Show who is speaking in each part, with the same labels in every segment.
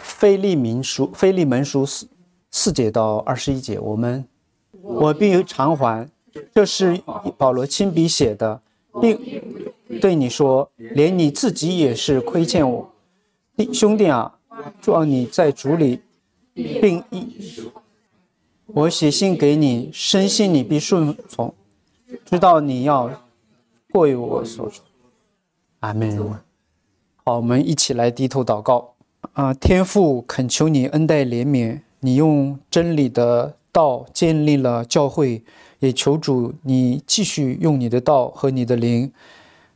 Speaker 1: 非利民书，非利门书四四节到二十一节，我们我必偿还，这是保罗亲笔写的，并对你说，连你自己也是亏欠我，弟兄弟啊，祝你在主里，并一我写信给你，深信你必顺从，知道你要过于我所，阿门。好，我们一起来低头祷告。啊，天父，恳求你恩待怜悯，你用真理的道建立了教会，也求主你继续用你的道和你的灵，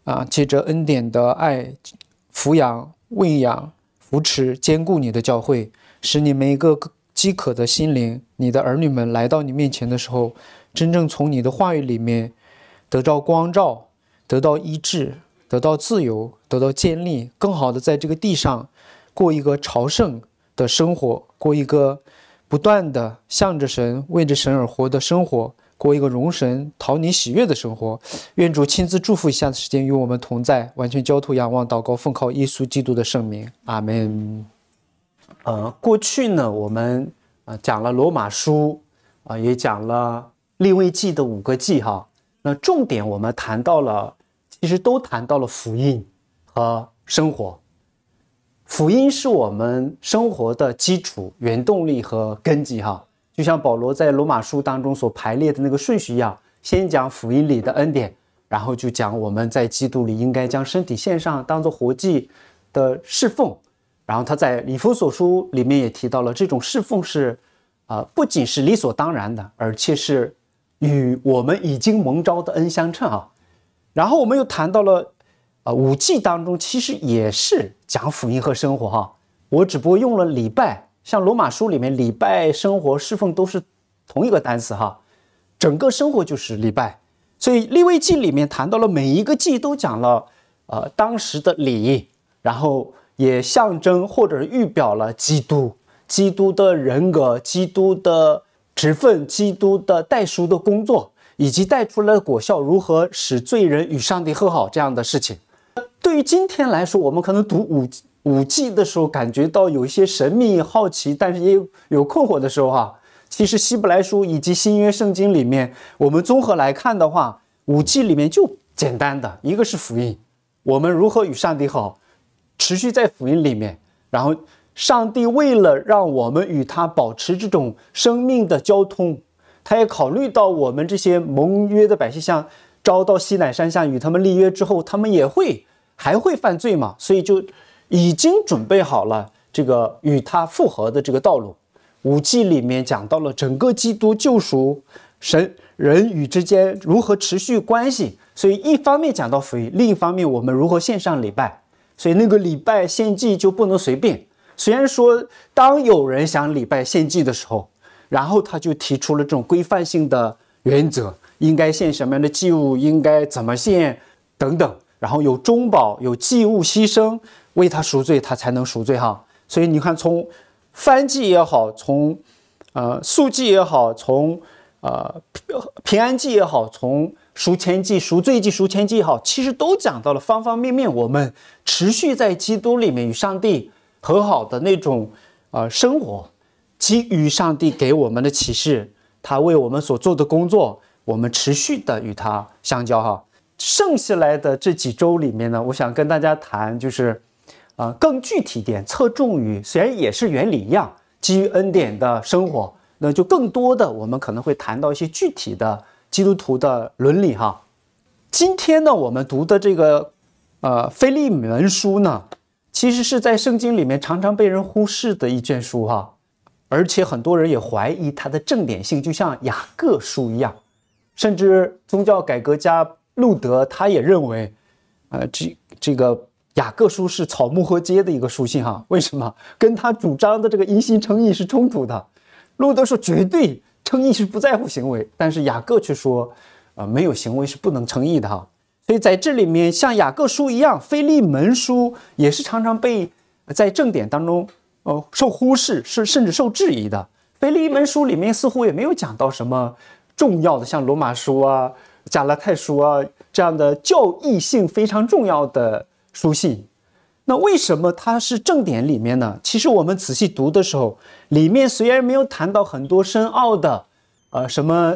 Speaker 1: 啊，借着恩典的爱，抚养、喂养、扶持、坚固你的教会，使你们一个饥渴的心灵，你的儿女们来到你面前的时候，真正从你的话语里面得到光照，得到医治，得到自由，得到建立，更好的在这个地上。过一个朝圣的生活，过一个不断的向着神、为着神而活的生活，过一个荣神、讨你喜悦的生活。愿主亲自祝福一下的时间与我们同在，完全交托、仰望、祷告、奉靠耶稣基督的圣名，阿门。呃，过去呢，我们啊讲了罗马书，啊也讲了立位记的五个记哈。那重点我们谈到了，其实都谈到了福音和生活。福音是我们生活的基础、原动力和根基，哈，就像保罗在罗马书当中所排列的那个顺序一样，先讲福音里的恩典，然后就讲我们在基督里应该将身体献上，当做活祭的侍奉。然后他在以弗所书里面也提到了这种侍奉是，啊，不仅是理所当然的，而且是与我们已经蒙招的恩相称啊。然后我们又谈到了。啊，五季当中其实也是讲福音和生活哈。我只不过用了礼拜，像罗马书里面礼拜生活侍奉都是同一个单词哈。整个生活就是礼拜，所以立位记里面谈到了每一个季都讲了呃当时的礼，然后也象征或者是预表了基督、基督的人格、基督的职分、基督的代书的工作，以及带出来的果效如何使罪人与上帝和好这样的事情。对于今天来说，我们可能读五五 G 的时候，感觉到有一些神秘、好奇，但是也有有困惑的时候哈。其实《希伯来书》以及新约圣经里面，我们综合来看的话，五 G 里面就简单的，一个是福音，我们如何与上帝好，持续在福音里面。然后，上帝为了让我们与他保持这种生命的交通，他也考虑到我们这些盟约的百姓，像招到西乃山下与他们立约之后，他们也会。还会犯罪嘛？所以就已经准备好了这个与他复合的这个道路。五记里面讲到了整个基督救赎神人与之间如何持续关系。所以一方面讲到福音，另一方面我们如何线上礼拜。所以那个礼拜献祭就不能随便。虽然说当有人想礼拜献祭的时候，然后他就提出了这种规范性的原则：应该献什么样的祭物，应该怎么献，等等。然后有中保，有祭物牺牲，为他赎罪，他才能赎罪哈。所以你看，从翻祭也好，从呃素祭也好，从呃平安祭也好，从赎愆祭、赎罪祭、赎愆祭好，其实都讲到了方方面面。我们持续在基督里面与上帝和好的那种呃生活，基于上帝给我们的启示，他为我们所做的工作，我们持续的与他相交哈。剩下来的这几周里面呢，我想跟大家谈，就是，啊，更具体点，侧重于虽然也是原理一样，基于恩典的生活，那就更多的我们可能会谈到一些具体的基督徒的伦理哈。今天呢，我们读的这个，呃，菲利门书呢，其实是在圣经里面常常被人忽视的一卷书哈，而且很多人也怀疑它的正典性，就像雅各书一样，甚至宗教改革家。路德他也认为，呃，这这个雅各书是草木和皆的一个书信哈，为什么？跟他主张的这个因信称义是冲突的。路德说绝对称义是不在乎行为，但是雅各却说，啊，没有行为是不能称义的哈。所以在这里面，像雅各书一样，菲利门书也是常常被在正典当中，呃，受忽视，是甚至受质疑的。菲利门书里面似乎也没有讲到什么重要的，像罗马书啊。加拉泰书啊，这样的教义性非常重要的书信，那为什么它是正典里面呢？其实我们仔细读的时候，里面虽然没有谈到很多深奥的，呃，什么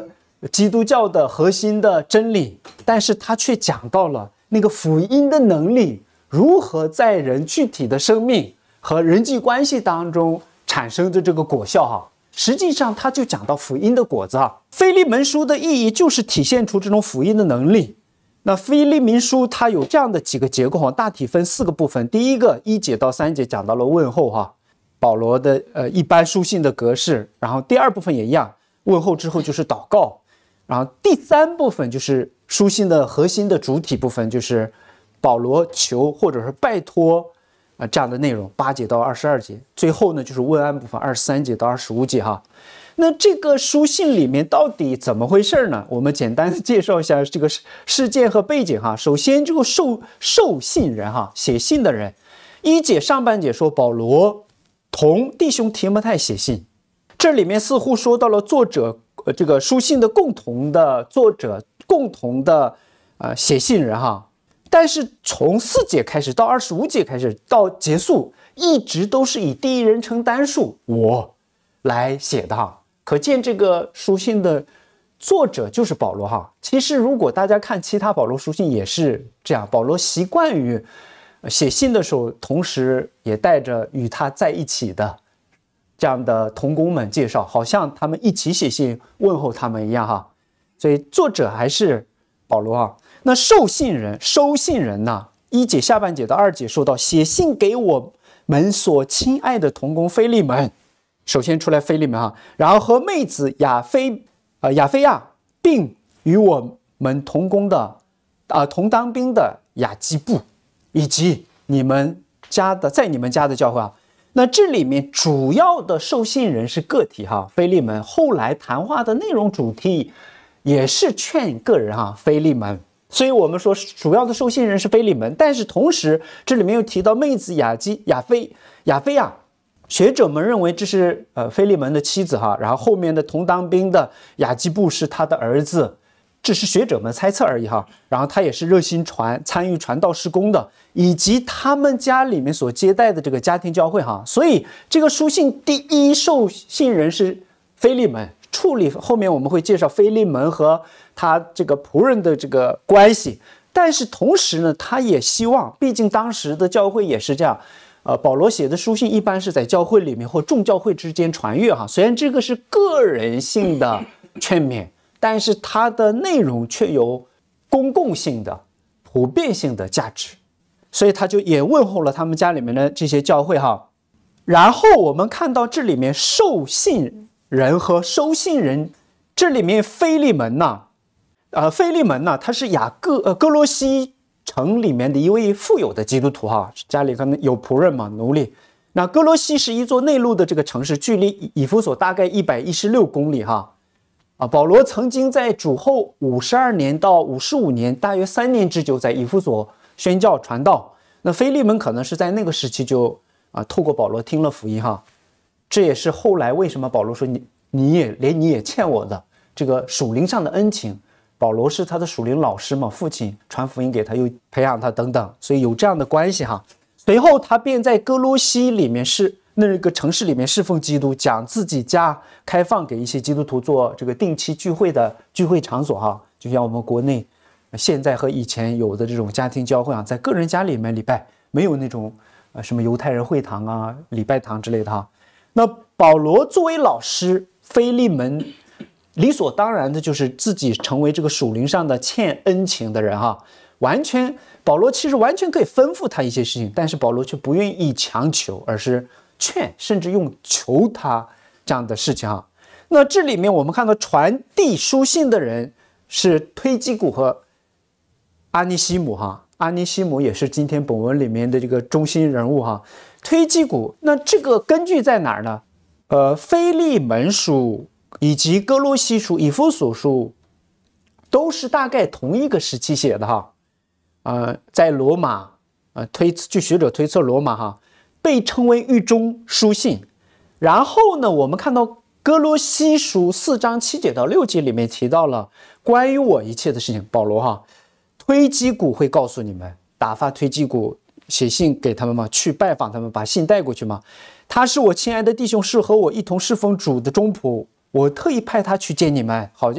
Speaker 1: 基督教的核心的真理，但是它却讲到了那个福音的能力如何在人具体的生命和人际关系当中产生的这个果效，哈。实际上，他就讲到福音的果子啊。腓利门书的意义就是体现出这种福音的能力。那腓利明书它有这样的几个结构哈，大体分四个部分。第一个一节到三节讲到了问候哈，保罗的呃一般书信的格式。然后第二部分也一样，问候之后就是祷告。然后第三部分就是书信的核心的主体部分，就是保罗求或者是拜托。啊，这样的内容八节到二十二节，最后呢就是问安部分二十三节到二十五节哈。那这个书信里面到底怎么回事呢？我们简单介绍一下这个事件和背景哈。首先，这个受受信人哈，写信的人，一姐上半节说保罗同弟兄提摩太写信，这里面似乎说到了作者呃、这个书信的共同的作者，共同的呃写信人哈。但是从四节开始到二十五节开始到结束，一直都是以第一人称单数我来写的哈，可见这个书信的作者就是保罗哈。其实如果大家看其他保罗书信也是这样，保罗习惯于写信的时候，同时也带着与他在一起的这样的同工们介绍，好像他们一起写信问候他们一样哈。所以作者还是保罗哈。那受信人收信人呢？一姐、下半截的二姐收到，写信给我们所亲爱的童工菲利门，首先出来菲利门哈，然后和妹子亚菲，呃亚菲亚，并与我们同工的，啊同当兵的亚基布，以及你们家的在你们家的教会啊，那这里面主要的受信人是个体哈，菲利门后来谈话的内容主题，也是劝个人哈，菲利门。所以，我们说主要的受信人是菲利门，但是同时这里面又提到妹子雅基雅菲雅菲亚。学者们认为这是呃菲利门的妻子哈，然后后面的同当兵的雅基布是他的儿子，这是学者们猜测而已哈。然后他也是热心传参与传道施工的，以及他们家里面所接待的这个家庭教会哈。所以这个书信第一受信人是菲利门，处理后面我们会介绍菲利门和。他这个仆人的这个关系，但是同时呢，他也希望，毕竟当时的教会也是这样，呃，保罗写的书信一般是在教会里面或众教会之间传阅哈。虽然这个是个人性的劝勉，但是它的内容却有公共性的、普遍性的价值，所以他就也问候了他们家里面的这些教会哈。然后我们看到这里面受信人和收信人，这里面腓利门呐。呃，菲利门呢？他是雅各呃，哥罗西城里面的一位富有的基督徒哈，家里可能有仆人嘛，奴隶。那哥罗西是一座内陆的这个城市，距离以弗所大概一百一十六公里哈。啊，保罗曾经在主后五十二年到五十五年，大约三年之久，在以弗所宣教传道。那菲利门可能是在那个时期就啊，透过保罗听了福音哈。这也是后来为什么保罗说你你也连你也欠我的这个属灵上的恩情。保罗是他的属灵老师嘛，父亲传福音给他，又培养他等等，所以有这样的关系哈。随后他便在哥罗西里面是那个城市里面侍奉基督，讲自己家开放给一些基督徒做这个定期聚会的聚会场所哈，就像我们国内现在和以前有的这种家庭教会啊，在个人家里面礼拜，没有那种呃什么犹太人会堂啊、礼拜堂之类的哈。那保罗作为老师，菲利门。理所当然的就是自己成为这个属灵上的欠恩情的人哈，完全保罗其实完全可以吩咐他一些事情，但是保罗却不愿意强求，而是劝，甚至用求他这样的事情哈。那这里面我们看到传递书信的人是推基古和阿尼西姆哈，阿尼西姆也是今天本文里面的这个中心人物哈。推基古，那这个根据在哪儿呢？呃，菲利门书。以及哥罗西书、以弗所书，都是大概同一个时期写的哈，呃，在罗马呃，推据学者推测，罗马哈被称为狱中书信。然后呢，我们看到哥罗西书四章七节到六节里面提到了关于我一切的事情。保罗哈，推基古会告诉你们，打发推基古写信给他们嘛，去拜访他们，把信带过去嘛。他是我亲爱的弟兄，是和我一同侍奉主的忠仆。我特意派他去见你们，好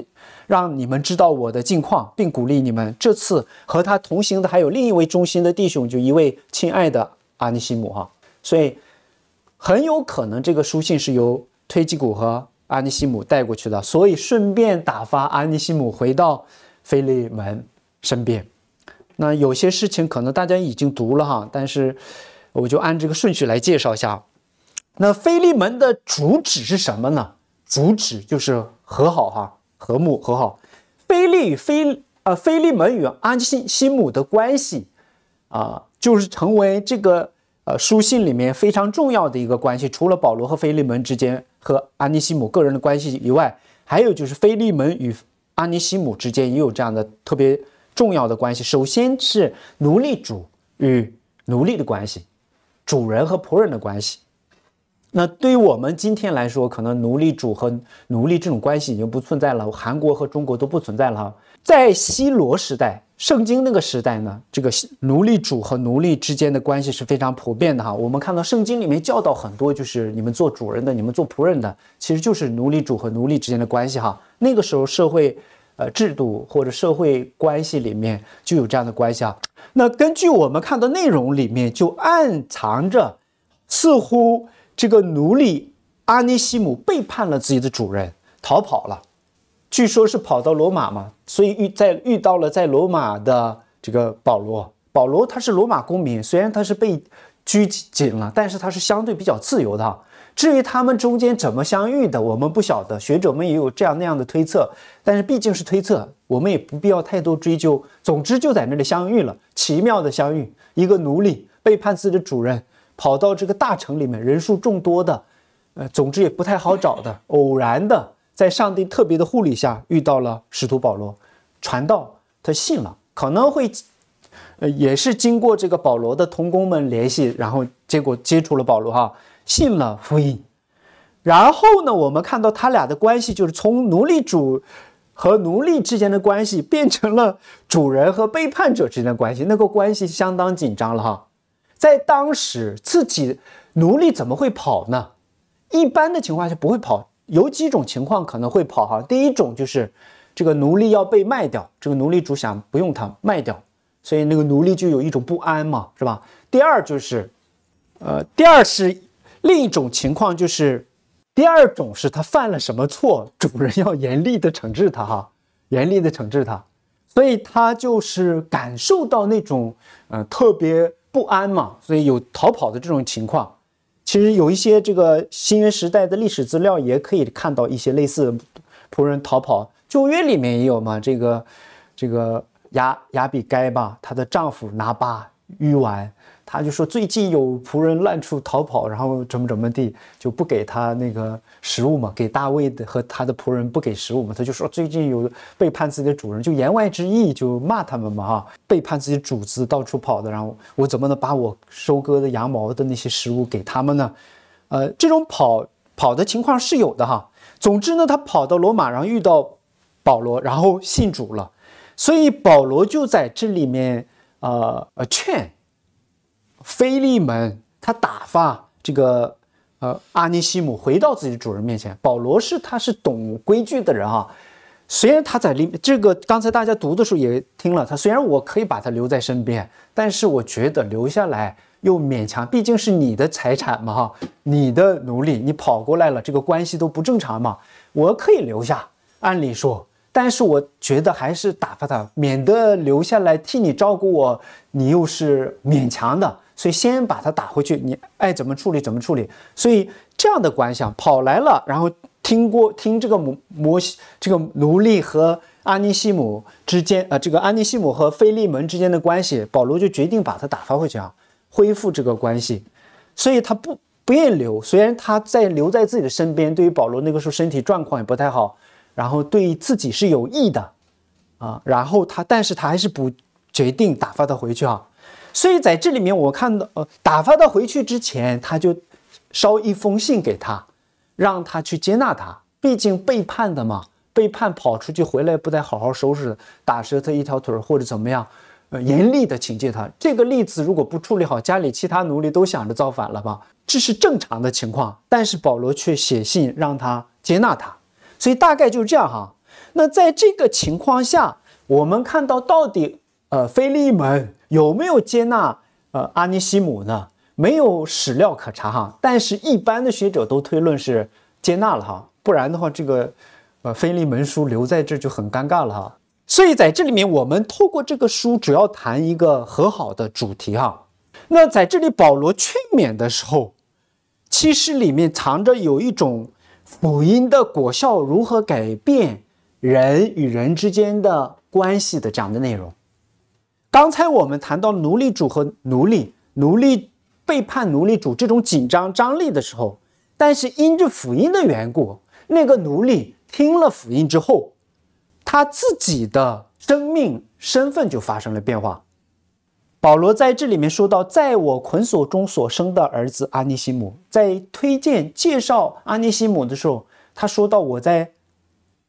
Speaker 1: 让你们知道我的近况，并鼓励你们。这次和他同行的还有另一位忠心的弟兄，就一位亲爱的阿尼西姆哈。所以，很有可能这个书信是由推基古和阿尼西姆带过去的。所以顺便打发阿尼西姆回到菲利门身边。那有些事情可能大家已经读了哈，但是我就按这个顺序来介绍一下。那菲利门的主旨是什么呢？主旨就是和好哈，和睦和好。菲利与腓呃，菲利门与安西西姆的关系，啊，就是成为这个呃书信里面非常重要的一个关系。除了保罗和菲利门之间和安尼西姆个人的关系以外，还有就是菲利门与安尼西姆之间也有这样的特别重要的关系。首先是奴隶主与奴隶的关系，主人和仆人的关系。那对于我们今天来说，可能奴隶主和奴隶这种关系已经不存在了，韩国和中国都不存在了。在希罗时代、圣经那个时代呢，这个奴隶主和奴隶之间的关系是非常普遍的哈。我们看到圣经里面教导很多，就是你们做主人的，你们做仆人的，其实就是奴隶主和奴隶之间的关系哈。那个时候社会呃制度或者社会关系里面就有这样的关系。那根据我们看到内容里面，就暗藏着似乎。这个奴隶阿尼西姆背叛了自己的主人，逃跑了，据说是跑到罗马嘛，所以遇在遇到了在罗马的这个保罗。保罗他是罗马公民，虽然他是被拘禁了，但是他是相对比较自由的。至于他们中间怎么相遇的，我们不晓得，学者们也有这样那样的推测，但是毕竟是推测，我们也不必要太多追究。总之就在那里相遇了，奇妙的相遇，一个奴隶背叛自己的主人。跑到这个大城里面，人数众多的，呃，总之也不太好找的，偶然的，在上帝特别的护理下遇到了使徒保罗，传道，他信了，可能会，呃，也是经过这个保罗的同工们联系，然后结果接触了保罗哈，信了福音，然后呢，我们看到他俩的关系就是从奴隶主和奴隶之间的关系变成了主人和背叛者之间的关系，那个关系相当紧张了哈。在当时，自己奴隶怎么会跑呢？一般的情况下不会跑，有几种情况可能会跑哈。第一种就是这个奴隶要被卖掉，这个奴隶主想不用他卖掉，所以那个奴隶就有一种不安嘛，是吧？第二就是，呃，第二是另一种情况就是，第二种是他犯了什么错，主人要严厉的惩治他哈，严厉的惩治他，所以他就是感受到那种嗯特别。不安嘛，所以有逃跑的这种情况。其实有一些这个新约时代的历史资料也可以看到一些类似仆人逃跑，旧约里面也有嘛。这个这个雅雅比该吧，她的丈夫拿巴淤完。他就说最近有仆人乱处逃跑，然后怎么怎么地就不给他那个食物嘛，给大卫的和他的仆人不给食物嘛。他就说最近有背叛自己的主人，就言外之意就骂他们嘛哈，背叛自己主子到处跑的，然后我怎么能把我收割的羊毛的那些食物给他们呢？呃，这种跑跑的情况是有的哈。总之呢，他跑到罗马，然后遇到保罗，然后信主了，所以保罗就在这里面呃呃劝。菲利门，他打发这个，呃，阿尼西姆回到自己主人面前。保罗是，他是懂规矩的人啊。虽然他在里，这个刚才大家读的时候也听了。他虽然我可以把他留在身边，但是我觉得留下来又勉强，毕竟是你的财产嘛，哈，你的奴隶，你跑过来了，这个关系都不正常嘛。我可以留下，按理说，但是我觉得还是打发他，免得留下来替你照顾我，你又是勉强的。所以先把他打回去，你爱怎么处理怎么处理。所以这样的关系跑来了，然后听过听这个摩摩西这个奴隶和阿尼西姆之间啊，这个阿尼西姆和菲利门之间的关系，保罗就决定把他打发回去啊，恢复这个关系。所以他不不愿意留，虽然他在留在自己的身边，对于保罗那个时候身体状况也不太好，然后对自己是有益的啊。然后他但是他还是不决定打发他回去啊。所以在这里面，我看到，呃，打发他回去之前，他就，捎一封信给他，让他去接纳他。毕竟背叛的嘛，背叛跑出去回来，不得好好收拾，打折他一条腿儿，或者怎么样，呃，严厉的惩戒他。这个例子如果不处理好，家里其他奴隶都想着造反了吧？这是正常的情况。但是保罗却写信让他接纳他。所以大概就是这样哈。那在这个情况下，我们看到到底，呃，腓利门。有没有接纳呃阿尼西姆呢？没有史料可查哈，但是，一般的学者都推论是接纳了哈，不然的话，这个呃腓力门书留在这就很尴尬了哈。所以，在这里面，我们透过这个书，主要谈一个和好的主题哈。那在这里，保罗劝勉的时候，其实里面藏着有一种福音的果效如何改变人与人之间的关系的这样的内容。刚才我们谈到奴隶主和奴隶、奴隶背叛奴隶主这种紧张张力的时候，但是因着福音的缘故，那个奴隶听了福音之后，他自己的生命身份就发生了变化。保罗在这里面说到，在我捆锁中所生的儿子阿尼西姆，在推荐介绍阿尼西姆的时候，他说到我在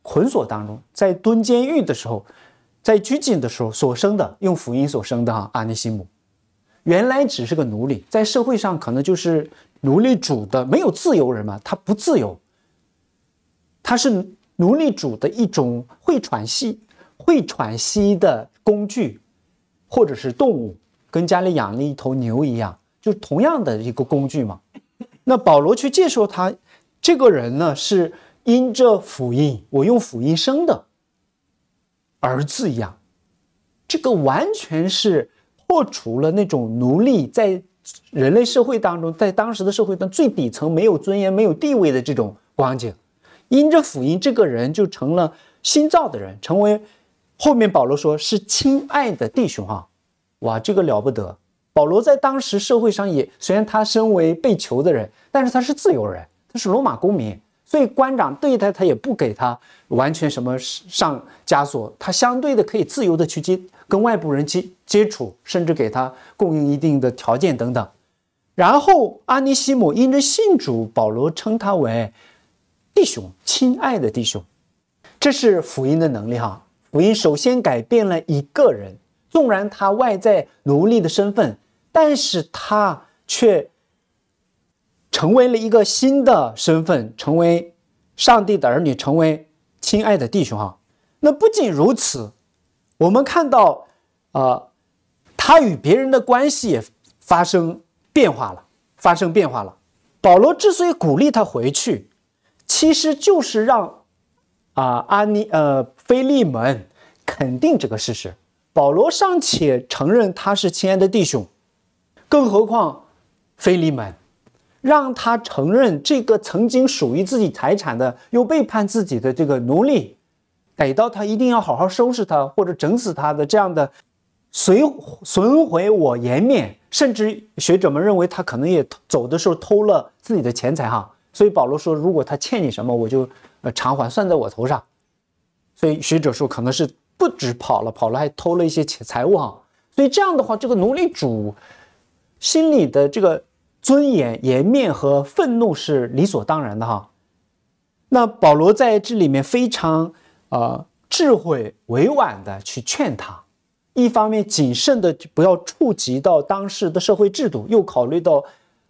Speaker 1: 捆锁当中，在蹲监狱的时候。在拘禁的时候，所生的用福音所生的哈阿尼西姆，原来只是个奴隶，在社会上可能就是奴隶主的没有自由人嘛，他不自由。他是奴隶主的一种会喘息、会喘息的工具，或者是动物，跟家里养了一头牛一样，就是同样的一个工具嘛。那保罗去介绍他这个人呢，是因着福音，我用福音生的。儿子一样，这个完全是破除了那种奴隶在人类社会当中，在当时的社会的最底层没有尊严、没有地位的这种光景。因着福音，这个人就成了新造的人，成为后面保罗说“是亲爱的弟兄”哈，哇，这个了不得！保罗在当时社会上也，虽然他身为被囚的人，但是他是自由人，他是罗马公民。所以官长对待他也不给他完全什么上枷锁，他相对的可以自由的去接跟外部人接接触，甚至给他供应一定的条件等等。然后阿尼西姆因着信主，保罗称他为弟兄，亲爱的弟兄，这是福音的能力哈。福音首先改变了一个人，纵然他外在奴隶的身份，但是他却。成为了一个新的身份，成为上帝的儿女，成为亲爱的弟兄啊。那不仅如此，我们看到，呃，他与别人的关系也发生变化了，发生变化了。保罗之所以鼓励他回去，其实就是让啊安尼呃菲利门肯定这个事实。保罗尚且承认他是亲爱的弟兄，更何况菲利门。让他承认这个曾经属于自己财产的又背叛自己的这个奴隶，逮到他一定要好好收拾他或者整死他的这样的损损毁我颜面，甚至学者们认为他可能也走的时候偷了自己的钱财哈，所以保罗说如果他欠你什么我就呃偿还算在我头上，所以学者说可能是不止跑了跑了还偷了一些钱财物哈，所以这样的话这个奴隶主心里的这个。尊严、颜面和愤怒是理所当然的哈。那保罗在这里面非常呃智慧、委婉的去劝他，一方面谨慎的不要触及到当时的社会制度，又考虑到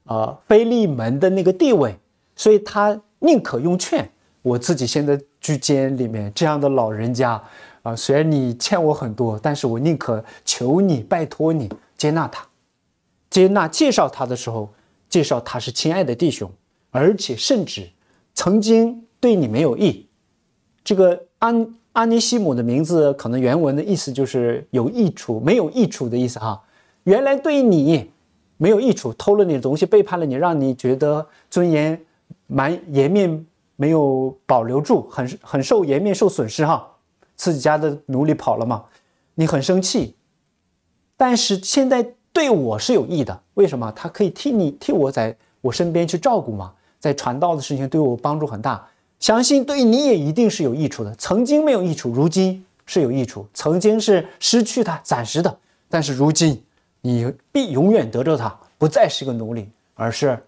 Speaker 1: 呃菲利门的那个地位，所以他宁可用劝。我自己现在居间里面这样的老人家啊，虽然你欠我很多，但是我宁可求你、拜托你接纳他、接纳介绍他的时候。介绍他是亲爱的弟兄，而且甚至曾经对你没有益。这个安安尼西姆的名字，可能原文的意思就是有益处、没有益处的意思哈。原来对你没有益处，偷了你的东西，背叛了你，让你觉得尊严、蛮颜面没有保留住，很很受颜面受损失哈。自己家的奴隶跑了嘛，你很生气，但是现在。对我是有益的，为什么？他可以替你、替我在我身边去照顾嘛，在传道的事情对我帮助很大，相信对你也一定是有益处的。曾经没有益处，如今是有益处。曾经是失去他暂时的，但是如今你必永远得着他，不再是个奴隶，而是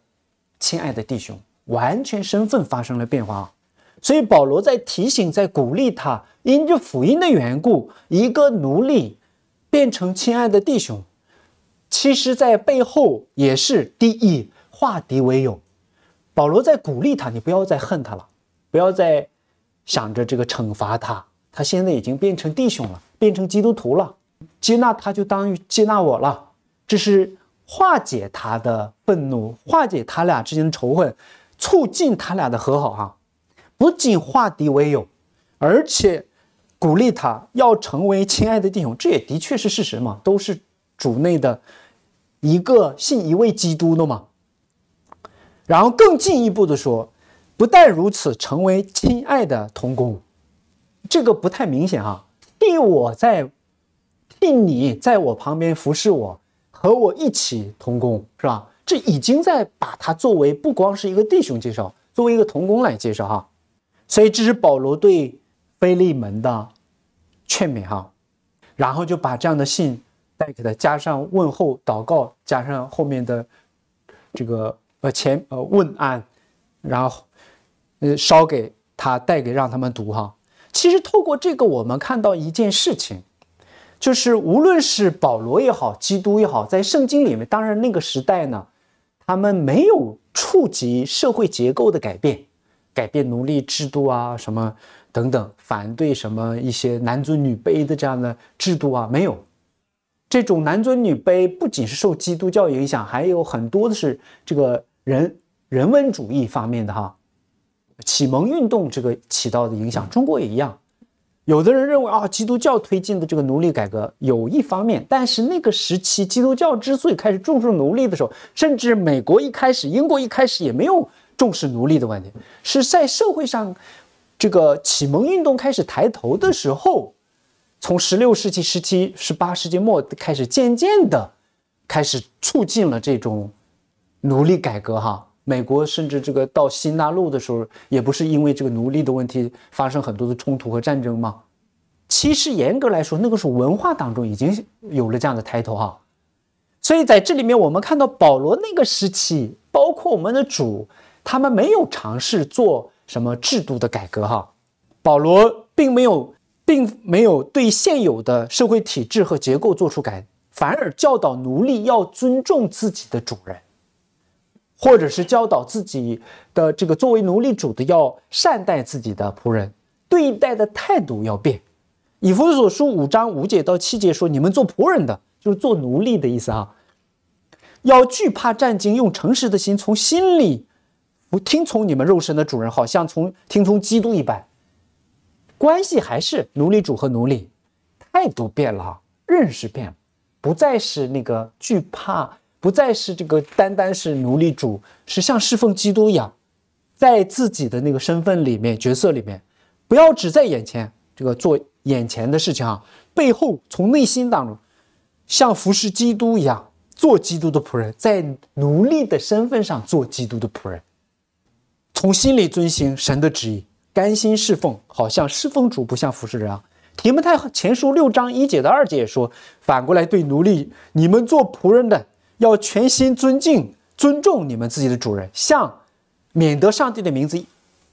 Speaker 1: 亲爱的弟兄，完全身份发生了变化啊！所以保罗在提醒、在鼓励他，因着福音的缘故，一个奴隶变成亲爱的弟兄。其实，在背后也是敌意，化敌为友。保罗在鼓励他，你不要再恨他了，不要再想着这个惩罚他。他现在已经变成弟兄了，变成基督徒了，接纳他就当于接纳我了。这是化解他的愤怒，化解他俩之间的仇恨，促进他俩的和好。哈，不仅化敌为友，而且鼓励他要成为亲爱的弟兄。这也的确是事实嘛，都是主内的。一个信一位基督的嘛，然后更进一步的说，不但如此，成为亲爱的童工，这个不太明显啊，替我在，替你在我旁边服侍我，和我一起同工，是吧？这已经在把他作为不光是一个弟兄介绍，作为一个童工来介绍哈。所以这是保罗对菲利门的劝勉哈，然后就把这样的信。再给他加上问候、祷告，加上后面的这个呃前呃问安，然后呃烧给他带给让他们读哈。其实透过这个，我们看到一件事情，就是无论是保罗也好，基督也好，在圣经里面，当然那个时代呢，他们没有触及社会结构的改变，改变奴隶制度啊什么等等，反对什么一些男尊女卑的这样的制度啊，没有。这种男尊女卑不仅是受基督教影响，还有很多的是这个人人文主义方面的哈，启蒙运动这个起到的影响。中国也一样，有的人认为啊，基督教推进的这个奴隶改革有一方面，但是那个时期基督教之所以开始重视奴隶的时候，甚至美国一开始、英国一开始也没有重视奴隶的问题，是在社会上这个启蒙运动开始抬头的时候。从十六世纪时期、十八世纪末开始，渐渐的开始促进了这种奴隶改革。哈，美国甚至这个到新大陆的时候，也不是因为这个奴隶的问题发生很多的冲突和战争吗？其实严格来说，那个时候文化当中已经有了这样的抬头。哈，所以在这里面，我们看到保罗那个时期，包括我们的主，他们没有尝试做什么制度的改革。哈，保罗并没有。并没有对现有的社会体制和结构做出改反而教导奴隶要尊重自己的主人，或者是教导自己的这个作为奴隶主的要善待自己的仆人，对待的态度要变。以弗所书五章五节到七节说：“你们做仆人的，就是做奴隶的意思啊，要惧怕战兢，用诚实的心从心里不听从你们肉身的主人，好像从听从基督一般。”关系还是奴隶主和奴隶，态度变了，认识变了，不再是那个惧怕，不再是这个单单是奴隶主，是像侍奉基督一样，在自己的那个身份里面、角色里面，不要只在眼前这个做眼前的事情啊，背后从内心当中，像服侍基督一样做基督的仆人，在奴隶的身份上做基督的仆人，从心里遵行神的旨意。甘心侍奉，好像侍奉主不像服侍人啊。提摩太前书六章一节的二节说，反过来对奴隶，你们做仆人的要全心尊敬、尊重你们自己的主人，像，免得上帝的名字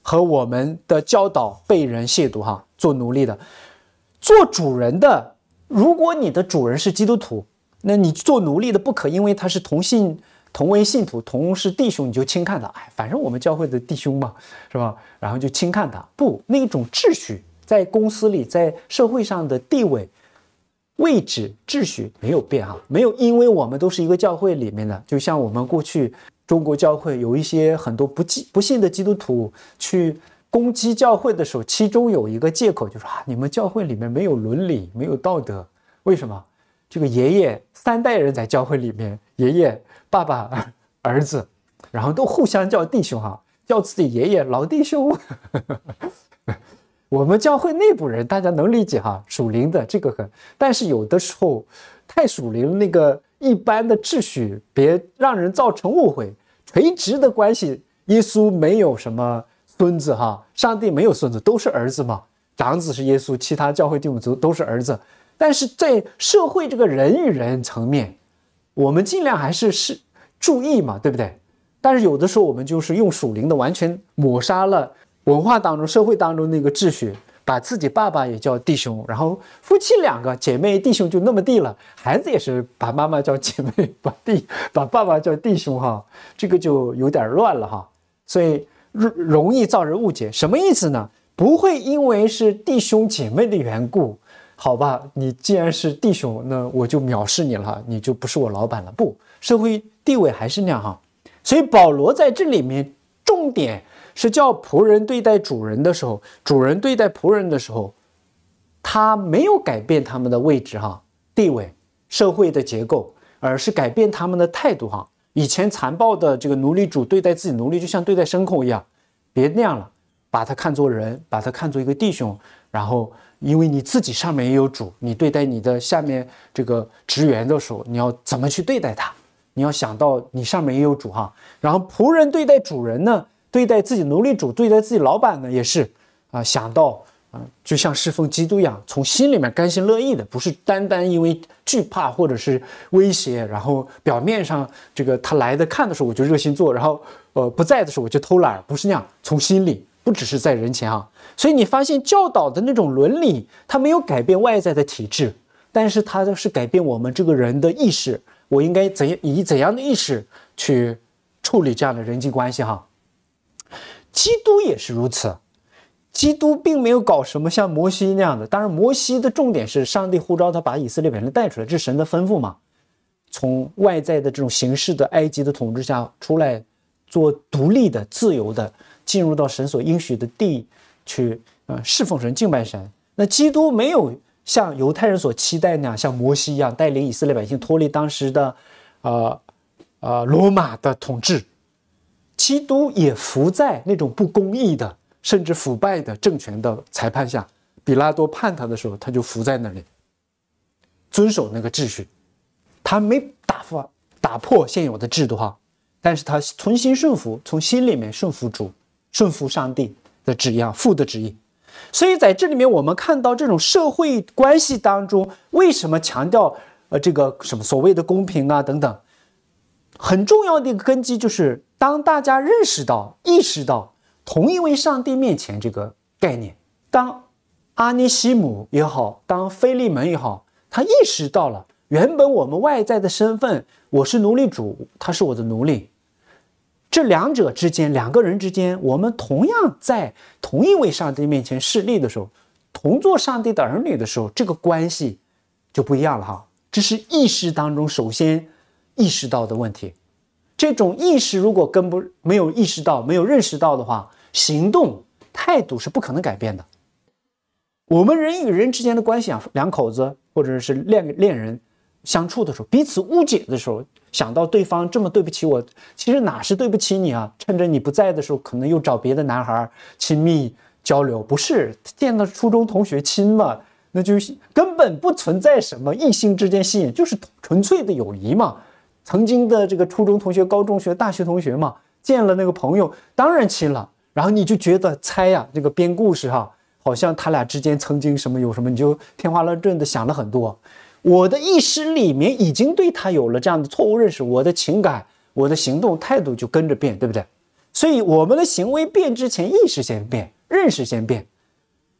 Speaker 1: 和我们的教导被人亵渎。哈，做奴隶的，做主人的，如果你的主人是基督徒，那你做奴隶的不可，因为他是同性。同为信徒，同是弟兄，你就轻看他，哎，反正我们教会的弟兄嘛，是吧？然后就轻看他，不，那种秩序在公司里，在社会上的地位、位置、秩序没有变哈，没有，因为我们都是一个教会里面的。就像我们过去中国教会有一些很多不信、不信的基督徒去攻击教会的时候，其中有一个借口就是啊，你们教会里面没有伦理，没有道德，为什么？这个爷爷三代人在教会里面。爷爷、爸爸、儿子，然后都互相叫弟兄哈，叫自己爷爷老弟兄。我们教会内部人，大家能理解哈，属灵的这个很。但是有的时候太属灵那个一般的秩序，别让人造成误会。垂直的关系，耶稣没有什么孙子哈，上帝没有孙子，都是儿子嘛。长子是耶稣，其他教会弟兄都都是儿子。但是在社会这个人与人层面。我们尽量还是是注意嘛，对不对？但是有的时候我们就是用属灵的，完全抹杀了文化当中、社会当中那个秩序，把自己爸爸也叫弟兄，然后夫妻两个姐妹弟兄就那么地了，孩子也是把妈妈叫姐妹，把弟把爸爸叫弟兄，哈，这个就有点乱了哈，所以容容易造人误解，什么意思呢？不会因为是弟兄姐妹的缘故。好吧，你既然是弟兄，那我就藐视你了，你就不是我老板了。不，社会地位还是那样哈。所以保罗在这里面重点是叫仆人对待主人的时候，主人对待仆人的时候，他没有改变他们的位置哈，地位、社会的结构，而是改变他们的态度哈。以前残暴的这个奴隶主对待自己奴隶，就像对待牲口一样，别那样了，把他看作人，把他看作一个弟兄，然后。因为你自己上面也有主，你对待你的下面这个职员的时候，你要怎么去对待他？你要想到你上面也有主哈。然后仆人对待主人呢，对待自己奴隶主，对待自己老板呢，也是啊，想到啊，就像侍奉基督一样，从心里面甘心乐意的，不是单单因为惧怕或者是威胁，然后表面上这个他来的看的时候我就热心做，然后呃不在的时候我就偷懒，不是那样，从心里，不只是在人前哈。所以你发现教导的那种伦理，它没有改变外在的体制，但是它是改变我们这个人的意识。我应该怎样以怎样的意识去处理这样的人际关系？哈，基督也是如此。基督并没有搞什么像摩西那样的，当然摩西的重点是上帝呼召他把以色列百姓带出来，这是神的吩咐嘛。从外在的这种形式的埃及的统治下出来，做独立的、自由的，进入到神所应许的地。去呃侍奉神、敬拜神。那基督没有像犹太人所期待那样，像摩西一样带领以色列百姓脱离当时的呃呃罗马的统治。基督也服在那种不公义的、甚至腐败的政权的裁判下。比拉多判他的时候，他就服在那里，遵守那个秩序。他没打发打破现有的制度哈，但是他存心顺服，从心里面顺服主，顺服上帝。的旨意啊，父的旨意，所以在这里面，我们看到这种社会关系当中，为什么强调呃这个什么所谓的公平啊等等，很重要的一个根基就是，当大家认识到、意识到同一位上帝面前这个概念，当阿尼西姆也好，当菲利门也好，他意识到了原本我们外在的身份，我是奴隶主，他是我的奴隶。这两者之间，两个人之间，我们同样在同一位上帝面前示例的时候，同做上帝的儿女的时候，这个关系就不一样了哈。这是意识当中首先意识到的问题。这种意识如果跟不没有意识到、没有认识到的话，行动态度是不可能改变的。我们人与人之间的关系啊，两口子或者是恋恋人。相处的时候，彼此误解的时候，想到对方这么对不起我，其实哪是对不起你啊？趁着你不在的时候，可能又找别的男孩亲密交流，不是见到初中同学亲嘛？那就根本不存在什么异性之间吸引，就是纯粹的友谊嘛。曾经的这个初中同学、高中学、大学同学嘛，见了那个朋友，当然亲了。然后你就觉得猜呀，这个编故事哈，好像他俩之间曾经什么有什么，你就天花乱坠的想了很多。我的意识里面已经对他有了这样的错误认识，我的情感、我的行动、态度就跟着变，对不对？所以我们的行为变之前，意识先变，认识先变。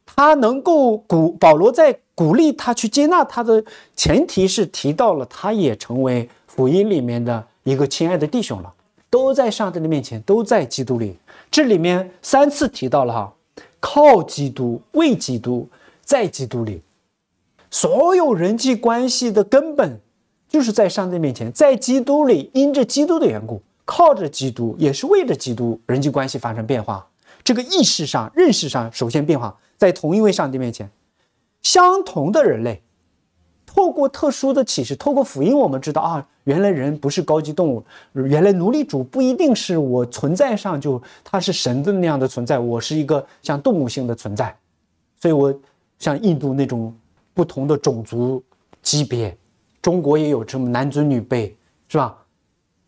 Speaker 1: 他能够鼓保罗在鼓励他去接纳他的前提是提到了，他也成为福音里面的一个亲爱的弟兄了，都在上帝的面前，都在基督里。这里面三次提到了哈，靠基督、为基督、在基督里。所有人际关系的根本，就是在上帝面前，在基督里，因着基督的缘故，靠着基督，也是为着基督，人际关系发生变化。这个意识上、认识上首先变化，在同一位上帝面前，相同的人类，透过特殊的启示，透过福音，我们知道啊，原来人不是高级动物，原来奴隶主不一定是我存在上就他是神的那样的存在，我是一个像动物性的存在，所以我像印度那种。不同的种族级别，中国也有这么男尊女卑，是吧？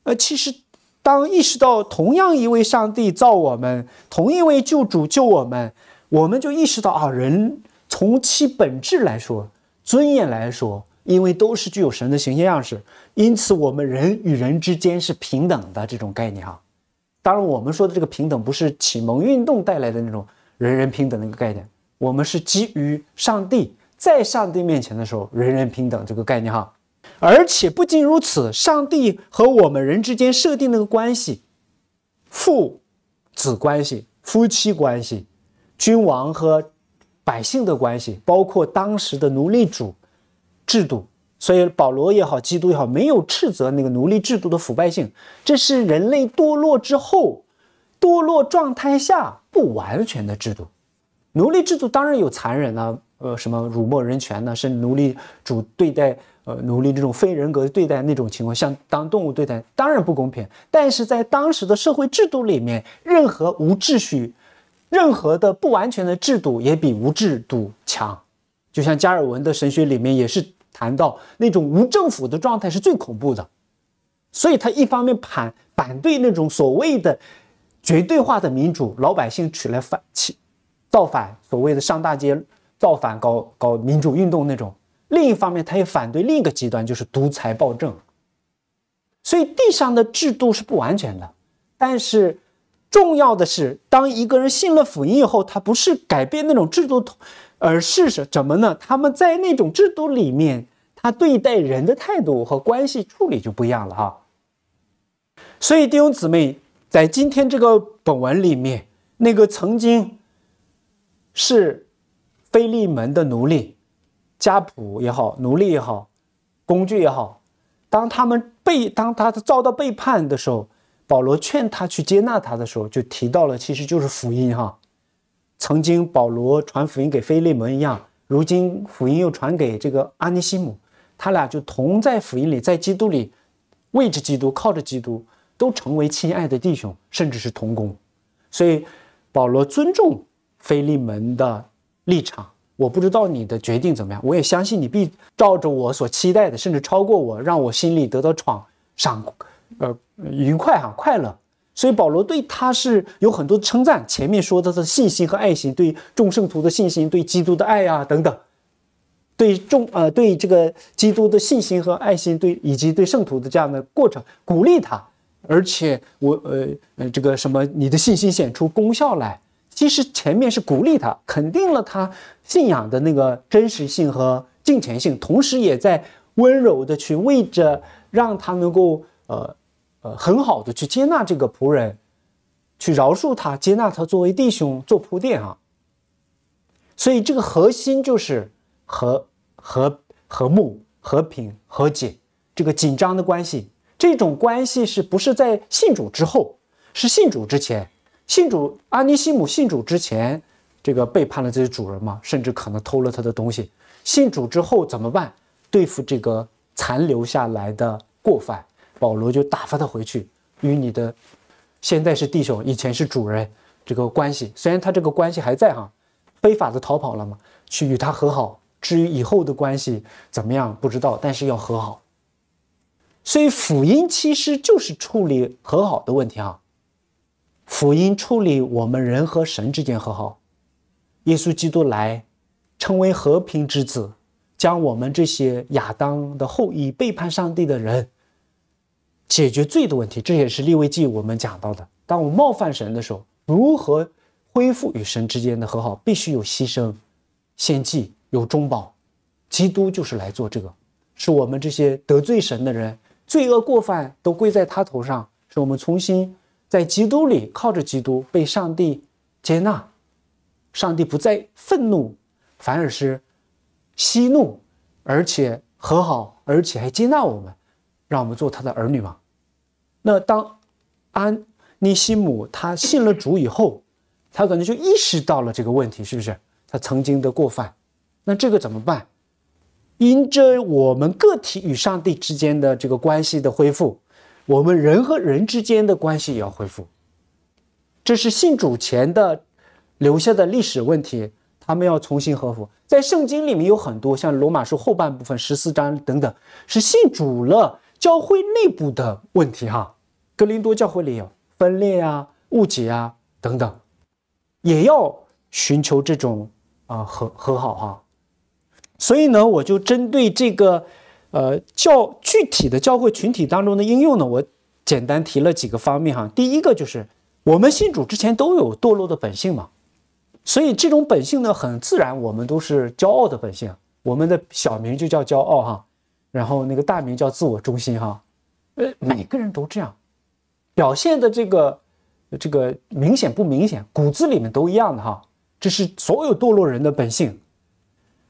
Speaker 1: 呃，其实当意识到同样一位上帝造我们，同一位救主救我们，我们就意识到啊，人从其本质来说，尊严来说，因为都是具有神的形象样式，因此我们人与人之间是平等的这种概念啊。当然，我们说的这个平等不是启蒙运动带来的那种人人平等的一个概念，我们是基于上帝。在上帝面前的时候，人人平等这个概念哈，而且不仅如此，上帝和我们人之间设定那个关系，父子关系、夫妻关系、君王和百姓的关系，包括当时的奴隶主制度。所以保罗也好，基督也好，没有斥责那个奴隶制度的腐败性，这是人类堕落之后堕落状态下不完全的制度。奴隶制度当然有残忍了。呃，什么辱没人权呢？是奴隶主对待呃奴隶这种非人格对待那种情况，像当动物对待，当然不公平。但是在当时的社会制度里面，任何无秩序、任何的不完全的制度也比无制度强。就像加尔文的神学里面也是谈到那种无政府的状态是最恐怖的，所以他一方面反反对那种所谓的绝对化的民主，老百姓起来反起造反，所谓的上大街。造反搞搞民主运动那种，另一方面他也反对另一个极端，就是独裁暴政。所以地上的制度是不完全的，但是重要的是，当一个人信了福音以后，他不是改变那种制度，而是是怎么呢？他们在那种制度里面，他对待人的态度和关系处理就不一样了哈。所以弟兄姊妹，在今天这个本文里面，那个曾经是。菲利门的奴隶，家谱也好，奴隶也好，工具也好，当他们被当他遭到背叛的时候，保罗劝他去接纳他的时候，就提到了其实就是福音哈。曾经保罗传福音给菲利门一样，如今福音又传给这个安尼西姆，他俩就同在福音里，在基督里，位置基督靠着基督，都成为亲爱的弟兄，甚至是同工。所以保罗尊重菲利门的。立场，我不知道你的决定怎么样，我也相信你必照着我所期待的，甚至超过我，让我心里得到闯赏，呃，愉快哈，快乐。所以保罗对他是有很多称赞，前面说他的信心和爱心，对众圣徒的信心，对基督的爱呀等等，对众呃对这个基督的信心和爱心，对以及对圣徒的这样的过程鼓励他，而且我呃呃这个什么你的信心显出功效来。其实前面是鼓励他，肯定了他信仰的那个真实性和敬虔性，同时也在温柔的去为着让他能够呃呃很好的去接纳这个仆人，去饶恕他，接纳他作为弟兄做铺垫啊。所以这个核心就是和和和睦和平和解这个紧张的关系，这种关系是不是在信主之后，是信主之前？信主阿尼西姆信主之前，这个背叛了自己主人嘛，甚至可能偷了他的东西。信主之后怎么办？对付这个残留下来的过犯，保罗就打发他回去。与你的现在是弟兄，以前是主人，这个关系虽然他这个关系还在哈，非法的逃跑了嘛，去与他和好。至于以后的关系怎么样，不知道，但是要和好。所以辅音其实就是处理和好的问题哈。福音处理我们人和神之间和好，耶稣基督来，成为和平之子，将我们这些亚当的后裔背叛上帝的人解决罪的问题。这也是立位记我们讲到的。当我冒犯神的时候，如何恢复与神之间的和好，必须有牺牲、献祭、有中保，基督就是来做这个。是我们这些得罪神的人罪恶过犯都归在他头上，使我们重新。在基督里靠着基督被上帝接纳，上帝不再愤怒，反而是息怒，而且和好，而且还接纳我们，让我们做他的儿女嘛。那当安尼西姆他信了主以后，他可能就意识到了这个问题，是不是他曾经的过犯？那这个怎么办？因着我们个体与上帝之间的这个关系的恢复。我们人和人之间的关系也要恢复，这是信主前的留下的历史问题，他们要重新和服。在圣经里面有很多，像罗马书后半部分十四章等等，是信主了教会内部的问题哈，格林多教会里有分裂啊、误解啊等等，也要寻求这种啊和和好哈。所以呢，我就针对这个。呃，教具体的教会群体当中的应用呢，我简单提了几个方面哈。第一个就是我们信主之前都有堕落的本性嘛，所以这种本性呢，很自然，我们都是骄傲的本性，我们的小名就叫骄傲哈，然后那个大名叫自我中心哈，呃，每个人都这样，表现的这个这个明显不明显，骨子里面都一样的哈，这是所有堕落人的本性，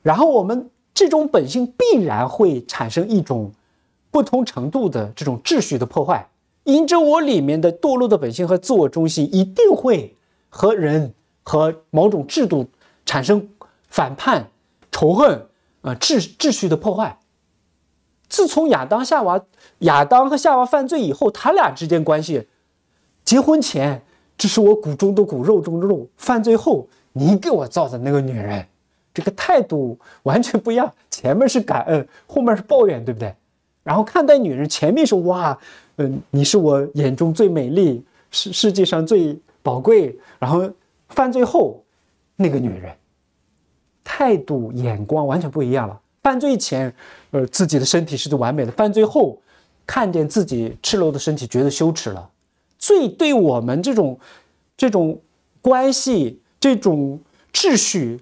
Speaker 1: 然后我们。这种本性必然会产生一种不同程度的这种秩序的破坏，因着我里面的堕落的本性和自我中心，一定会和人和某种制度产生反叛、仇恨啊，秩秩序的破坏。自从亚当夏娃亚当和夏娃犯罪以后，他俩之间关系，结婚前这是我骨中的骨肉中的肉，犯罪后你给我造的那个女人。这个态度完全不一样，前面是感恩，后面是抱怨，对不对？然后看待女人，前面是哇，嗯，你是我眼中最美丽，世世界上最宝贵。然后犯罪后，那个女人态度眼光完全不一样了。犯罪前，呃，自己的身体是最完美的；犯罪后，看见自己赤裸的身体，觉得羞耻了。最对我们这种这种关系、这种秩序。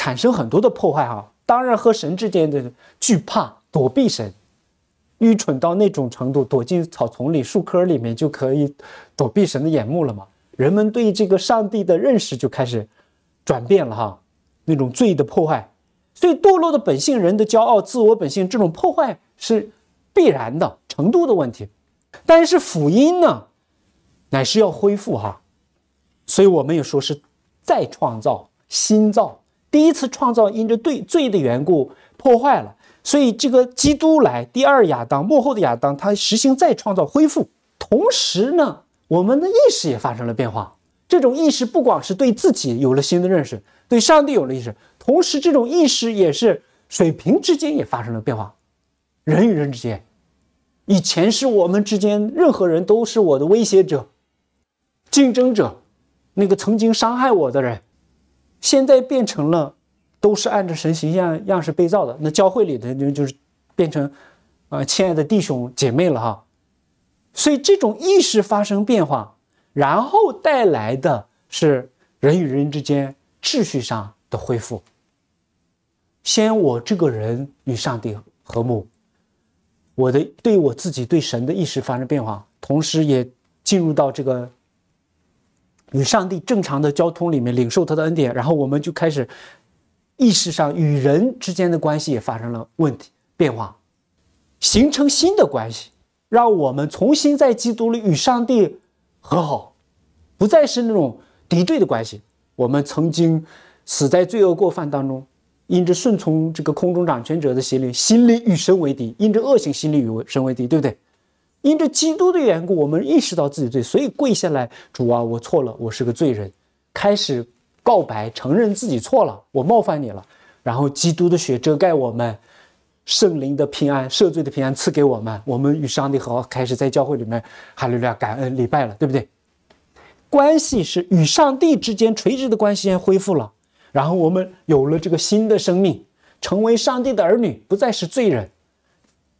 Speaker 1: 产生很多的破坏哈，当然和神之间的惧怕躲避神，愚蠢到那种程度，躲进草丛里树棵里面就可以躲避神的眼目了嘛。人们对这个上帝的认识就开始转变了哈，那种罪的破坏，所以堕落的本性、人的骄傲、自我本性这种破坏是必然的程度的问题，但是福音呢，乃是要恢复哈，所以我们也说是再创造新造。第一次创造因着罪罪的缘故破坏了，所以这个基督来，第二亚当幕后的亚当他实行再创造恢复，同时呢，我们的意识也发生了变化。这种意识不光是对自己有了新的认识，对上帝有了意识，同时这种意识也是水平之间也发生了变化。人与人之间，以前是我们之间任何人都是我的威胁者、竞争者，那个曾经伤害我的人。现在变成了，都是按照神形象样式被造的。那教会里的就就是变成啊，亲爱的弟兄姐妹了哈。所以这种意识发生变化，然后带来的是人与人之间秩序上的恢复。先我这个人与上帝和睦，我的对我自己对神的意识发生变化，同时也进入到这个。与上帝正常的交通里面领受他的恩典，然后我们就开始意识上与人之间的关系也发生了问题变化，形成新的关系，让我们重新在基督里与上帝和好，不再是那种敌对的关系。我们曾经死在罪恶过犯当中，因着顺从这个空中掌权者的邪灵，心理与神为敌；因着恶性心理与神为敌，对不对？因着基督的缘故，我们意识到自己罪，所以跪下来，主啊，我错了，我是个罪人，开始告白，承认自己错了，我冒犯你了。然后基督的血遮盖我们，圣灵的平安，赦罪的平安赐给我们，我们与上帝和好，开始在教会里面哈流利亚感恩礼拜了，对不对？关系是与上帝之间垂直的关系恢复了，然后我们有了这个新的生命，成为上帝的儿女，不再是罪人，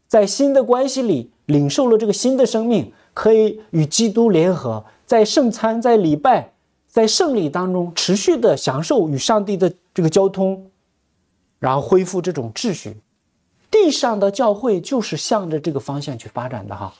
Speaker 1: 在新的关系里。领受了这个新的生命，可以与基督联合，在圣餐、在礼拜、在圣礼当中持续的享受与上帝的这个交通，然后恢复这种秩序。地上的教会就是向着这个方向去发展的哈。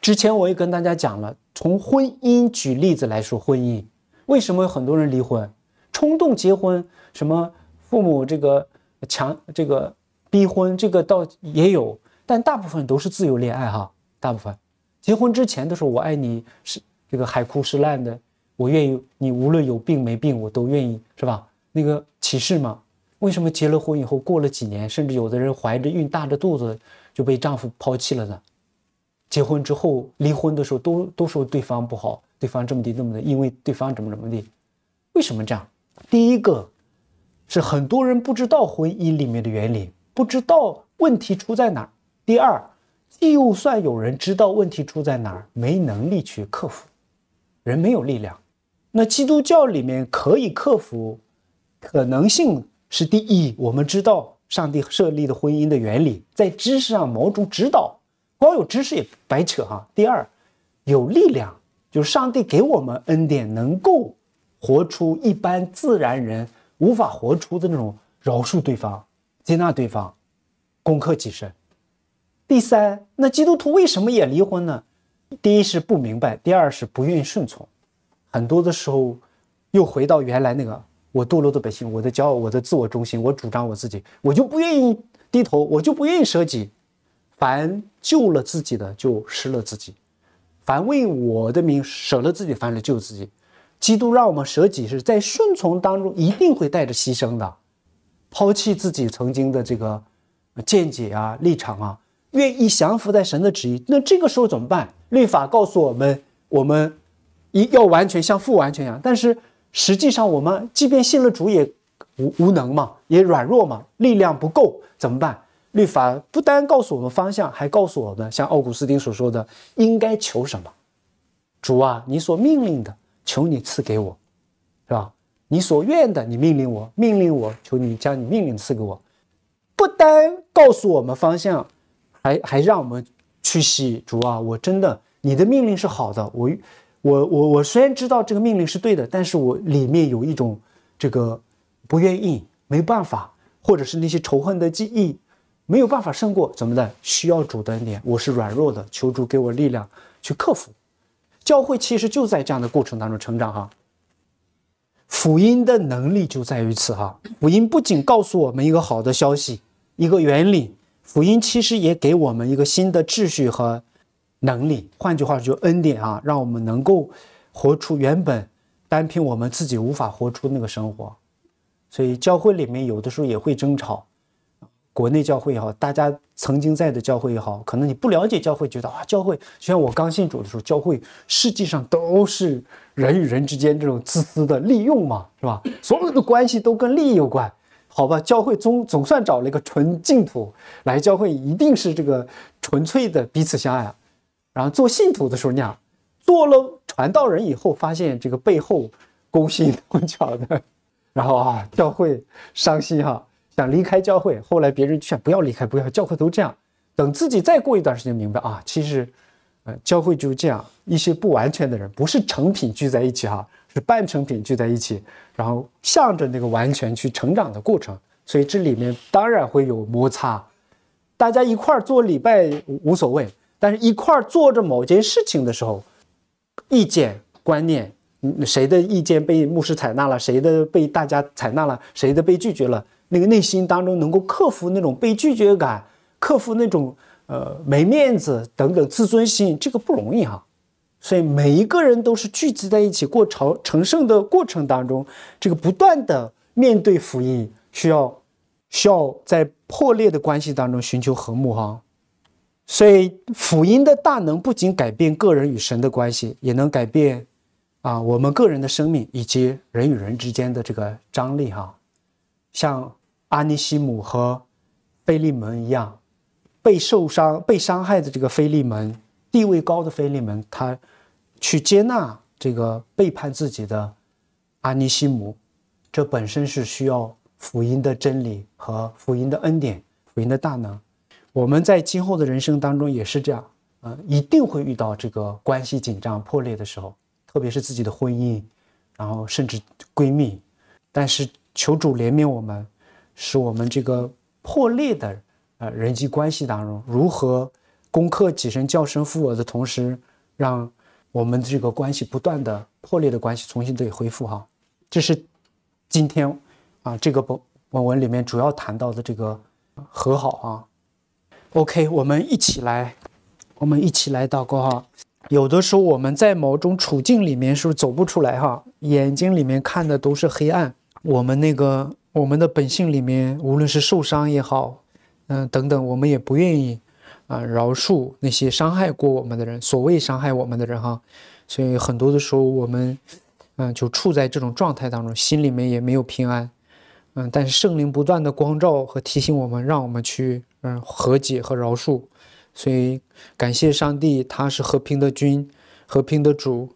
Speaker 1: 之前我也跟大家讲了，从婚姻举例子来说，婚姻为什么有很多人离婚？冲动结婚，什么父母这个强这个逼婚，这个倒也有。但大部分都是自由恋爱哈，大部分结婚之前都是“我爱你”，是这个海枯石烂的，我愿意，你无论有病没病，我都愿意，是吧？那个歧视嘛。为什么结了婚以后，过了几年，甚至有的人怀着孕、大着肚子就被丈夫抛弃了呢？结婚之后离婚的时候，都都说对方不好，对方这么地那么的，因为对方怎么怎么地，为什么这样？第一个是很多人不知道婚姻里面的原理，不知道问题出在哪儿。第二，就算有人知道问题出在哪儿，没能力去克服，人没有力量。那基督教里面可以克服，可能性是第一，我们知道上帝设立的婚姻的原理，在知识上某种指导，光有知识也白扯哈。第二，有力量，就是上帝给我们恩典，能够活出一般自然人无法活出的那种饶恕对方、接纳对方、攻克己身。第三，那基督徒为什么也离婚呢？第一是不明白，第二是不愿意顺从。很多的时候，又回到原来那个我堕落的本性、我的骄傲、我的自我中心，我主张我自己，我就不愿意低头，我就不愿意舍己。凡救了自己的，就失了自己；凡为我的名舍了自己的，反救自己。基督让我们舍己，是在顺从当中一定会带着牺牲的，抛弃自己曾经的这个见解啊、立场啊。愿意降服在神的旨意，那这个时候怎么办？律法告诉我们，我们一要完全像父完全一样。但是实际上，我们即便信了主，也无无能嘛，也软弱嘛，力量不够，怎么办？律法不单告诉我们方向，还告诉我们，像奥古斯丁所说的，应该求什么？主啊，你所命令的，求你赐给我，是吧？你所愿的，你命令我，命令我，求你将你命令赐给我。不单告诉我们方向。还还让我们去洗主啊！我真的，你的命令是好的，我我我我虽然知道这个命令是对的，但是我里面有一种这个不愿意，没办法，或者是那些仇恨的记忆，没有办法胜过怎么的，需要主的脸，我是软弱的，求主给我力量去克服。教会其实就在这样的过程当中成长哈。福音的能力就在于此哈。福音不仅告诉我们一个好的消息，一个原理。福音其实也给我们一个新的秩序和能力，换句话说，就恩典啊，让我们能够活出原本单凭我们自己无法活出那个生活。所以教会里面有的时候也会争吵，国内教会也好，大家曾经在的教会也好，可能你不了解教会，觉得啊，教会就像我刚信主的时候，教会实际上都是人与人之间这种自私的利用嘛，是吧？所有的关系都跟利益有关。好吧，教会总总算找了一个纯净土来教会，一定是这个纯粹的彼此相爱。啊。然后做信徒的时候那样，做了传道人以后，发现这个背后勾心斗角的，然后啊，教会伤心哈，想离开教会。后来别人劝不要离开，不要，教会都这样。等自己再过一段时间明白啊，其实，呃，教会就是这样，一些不完全的人，不是成品聚在一起哈。是半成品聚在一起，然后向着那个完全去成长的过程，所以这里面当然会有摩擦。大家一块做礼拜无所谓，但是一块做着某件事情的时候，意见、观念，嗯，谁的意见被牧师采纳了，谁的被大家采纳了，谁的被拒绝了，那个内心当中能够克服那种被拒绝感，克服那种呃没面子等等自尊心，这个不容易哈。所以每一个人都是聚集在一起过朝成圣的过程当中，这个不断的面对福音，需要需要在破裂的关系当中寻求和睦哈。所以福音的大能不仅改变个人与神的关系，也能改变啊我们个人的生命以及人与人之间的这个张力哈。像阿尼西姆和贝利门一样，被受伤被伤害的这个菲利门。地位高的菲利门，他去接纳这个背叛自己的阿尼西姆，这本身是需要福音的真理和福音的恩典、福音的大能。我们在今后的人生当中也是这样，呃，一定会遇到这个关系紧张破裂的时候，特别是自己的婚姻，然后甚至闺蜜。但是求主怜悯我们，使我们这个破裂的呃人际关系当中如何。攻克己身、教身、负我的同时，让我们这个关系不断的破裂的关系重新得以恢复哈。这是今天啊这个本文里面主要谈到的这个和好啊。OK，我们一起来，我们一起来祷告哈。有的时候我们在某种处境里面是不是走不出来哈？眼睛里面看的都是黑暗。我们那个我们的本性里面，无论是受伤也好，嗯等等，我们也不愿意。啊，饶恕那些伤害过我们的人，所谓伤害我们的人，哈，所以很多的时候，我们，嗯，就处在这种状态当中，心里面也没有平安，嗯，但是圣灵不断的光照和提醒我们，让我们去，嗯，和解和饶恕，所以感谢上帝，他是和平的君，和平的主，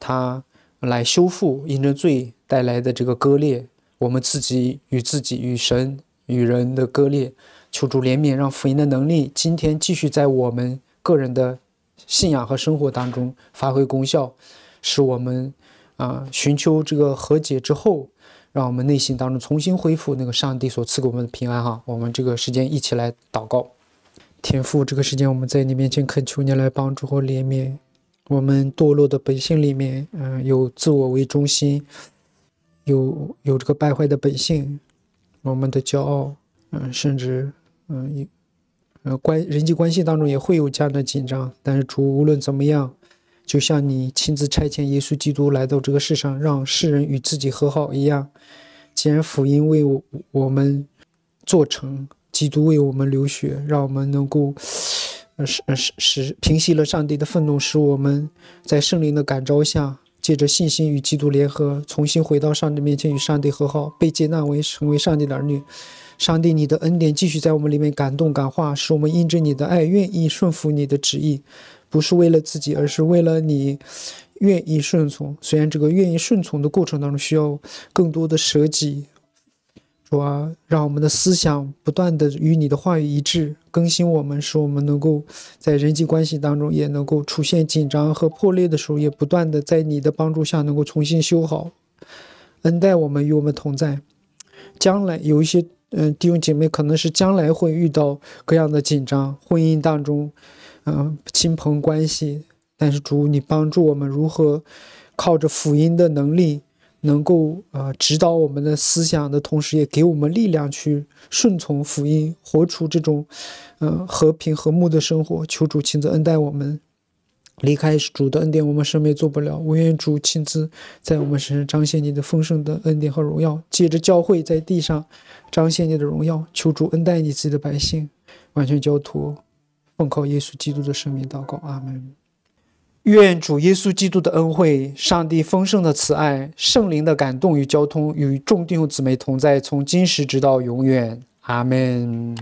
Speaker 1: 他来修复因着罪带来的这个割裂，我们自己与自己、与神、与人的割裂。求主怜悯，让福音的能力今天继续在我们个人的信仰和生活当中发挥功效，使我们啊寻求这个和解之后，让我们内心当中重新恢复那个上帝所赐给我们的平安哈。我们这个时间一起来祷告，天父，这个时间我们在你面前恳求你来帮助和怜悯我们堕落的本性里面，嗯，有自我为中心，有有这个败坏的本性，我们的骄傲，嗯，甚至。嗯，呃，关人际关系当中也会有这样的紧张，但是主无论怎么样，就像你亲自差遣耶稣基督来到这个世上，让世人与自己和好一样，既然福音为我们做成，基督为我们流血，让我们能够，使使使平息了上帝的愤怒，使我们在圣灵的感召下，借着信心与基督联合，重新回到上帝面前，与上帝和好，被接纳为成为上帝的儿女。上帝，你的恩典继续在我们里面感动感化，使我们印证你的爱，愿意顺服你的旨意，不是为了自己，而是为了你，愿意顺从。虽然这个愿意顺从的过程当中需要更多的舍己，啊，让我们的思想不断的与你的话语一致，更新我们，使我们能够在人际关系当中也能够出现紧张和破裂的时候，也不断的在你的帮助下能够重新修好。恩待我们，与我们同在，将来有一些。嗯，弟兄姐妹，可能是将来会遇到各样的紧张，婚姻当中，嗯，亲朋关系。但是主，你帮助我们如何靠着福音的能力，能够呃指导我们的思想的同时，也给我们力量去顺从福音，活出这种嗯和平和睦的生活。求主亲自恩待我们。离开主的恩典，我们什么也做不了。我愿主亲自在我们身上彰显你的丰盛的恩典和荣耀，借着教会在地上彰显你的荣耀，求主恩待你自己的百姓，完全交托，奉靠耶稣基督的生命祷告。阿门。愿主耶稣基督的恩惠、上帝丰盛的慈爱、圣灵的感动与交通，与众弟兄姊妹同在，从今时直到永远。阿门。